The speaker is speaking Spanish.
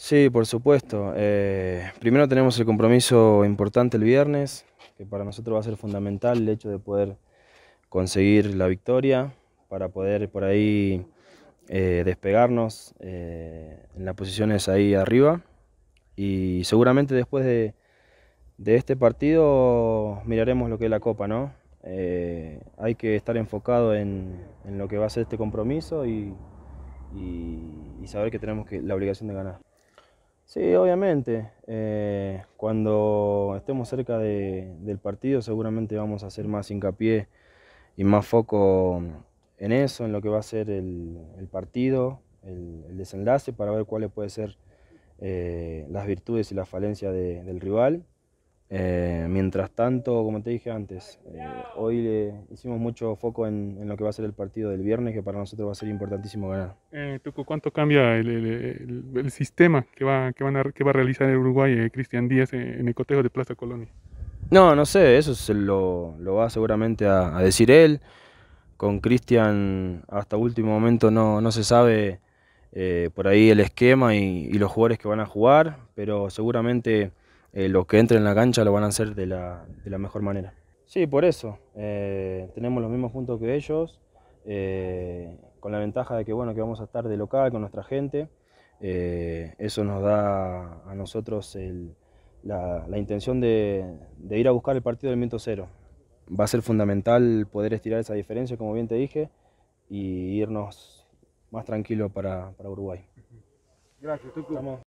Sí, por supuesto. Eh, primero tenemos el compromiso importante el viernes, que para nosotros va a ser fundamental el hecho de poder conseguir la victoria, para poder por ahí eh, despegarnos eh, en las posiciones ahí arriba. Y seguramente después de, este partido miraremos lo que es la Copa, ¿no? hay que estar enfocado en, en, lo que va a ser este compromiso y, y, y saber que tenemos que, la obligación de ganar. Sí, obviamente. Eh, cuando estemos cerca del partido seguramente vamos a hacer más hincapié y más foco en eso, en lo que va a ser el, el partido, el, desenlace, para ver cuáles pueden ser eh, las virtudes y las falencias del rival eh, mientras tanto, como te dije antes, eh, hoy le hicimos mucho foco en, lo que va a ser el partido del viernes, que para nosotros va a ser importantísimo ganar. Eh, Tuco, ¿cuánto cambia el, sistema que va, van a, que va a realizar el Uruguay, Cristian Díaz, en, el cotejo de Plaza Colonia? No, no sé, eso se lo, va seguramente a, decir él. Con Cristian hasta último momento no, se sabe por ahí el esquema y, y los jugadores que van a jugar, pero seguramente eh, los que entren en la cancha lo van a hacer de la, de la mejor manera. Sí, por eso. Eh, tenemos los mismos puntos que ellos, eh, con la ventaja de que, bueno, que vamos a estar de local con nuestra gente. eso nos da a nosotros la, intención de, ir a buscar el partido del minuto Cero. Va a ser fundamental poder estirar esa diferencia, como bien te dije, y irnos más tranquilos para, Uruguay. Gracias,